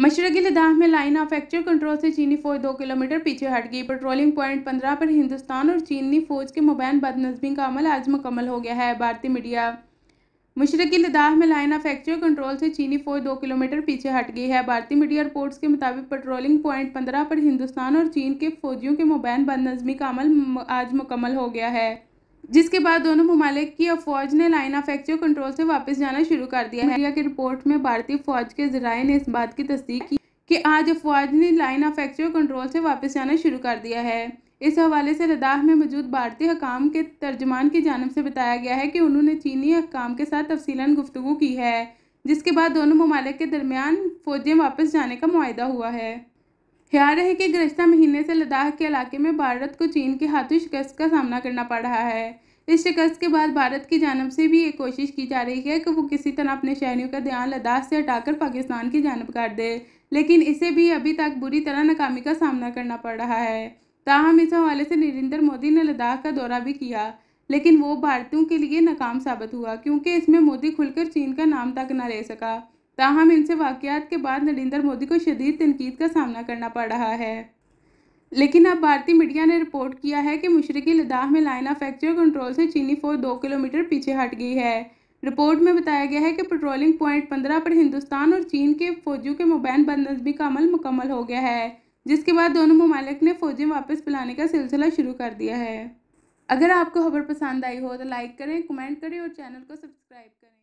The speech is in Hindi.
मशरकी लद्दाख में लाइन ऑफ एक्चर कंट्रोल से चीनी फौज दो किलोमीटर पीछे हट गई पेट्रोलिंग पॉइंट पंद्रह पर हिंदुस्तान और चीनी फौज के मुबैन बदनजमी का अमल आज मुकम्मल हो गया है भारतीय मीडिया मशरकी लद्दाख में लाइन ऑफ एक्चर कंट्रोल से चीनी फौज दो किलोमीटर पीछे हट गई है भारतीय मीडिया रिपोर्ट्स के मुताबिक पेट्रोलिंग पॉइंट पंद्रह पर हिंदुस्तान और चीन के फौजियों के मुबैन बदनजमी का अमल आज मुकम्मल हो गया है जिसके बाद दोनों ममालिक की फौज ने लाइन ऑफ एक्चुअल कंट्रोल से वापस जाना शुरू कर दिया है इंडिया की रिपोर्ट में भारतीय फौज के जराए ने इस बात की तस्दीक की कि आज अफवाज ने लाइन ऑफ एक्चुअल कंट्रोल से वापस जाना शुरू कर दिया है इस हवाले से लद्दाख में मौजूद भारतीय हकाम के तर्जमान की जानब से बताया गया है कि उन्होंने चीनी हकाम के साथ तफसीला गुफ्तु की है जिसके बाद दोनों ममालिक के दरमियान फ़ौजें वापस जाने का माहा हुआ है ख्याल रहे कि गुजत महीने से लद्दाख के इलाके में भारत को चीन के हाथों शिकस्त का सामना करना पड़ रहा है इस शिकस्त के बाद भारत की जानब से भी ये कोशिश की जा रही है कि वो किसी तरह अपने शहरियों का ध्यान लद्दाख से हटाकर पाकिस्तान की जानब कर दे लेकिन इसे भी अभी तक बुरी तरह नाकामी का सामना करना पड़ रहा है ताहम इस हवाले से नरेंद्र मोदी ने लद्दाख का दौरा भी किया लेकिन वो भारतीयों के लिए नाकाम साबित हुआ क्योंकि इसमें मोदी खुलकर चीन का नाम तक न ले सका ताहम इनसे वाक़ात के बाद नरेंद्र मोदी को शदीद तनकीद का सामना करना पड़ रहा है लेकिन अब भारतीय मीडिया ने रिपोर्ट किया है कि मशरकी लद्दाख में लाइन ऑफ एक्चुअल कंट्रोल से चीनी फौज दो किलोमीटर पीछे हट गई है रिपोर्ट में बताया गया है कि पेट्रोलिंग पॉइंट पंद्रह पर हिंदुस्तान और चीन के फौजियों के मुबैन नजबी का अमल मुकम्मल हो गया है जिसके बाद दोनों ममालिक ने फौजें वापस बुलाने का सिलसिला शुरू कर दिया है अगर आपको खबर पसंद आई हो तो लाइक करें कमेंट करें और चैनल को सब्सक्राइब करें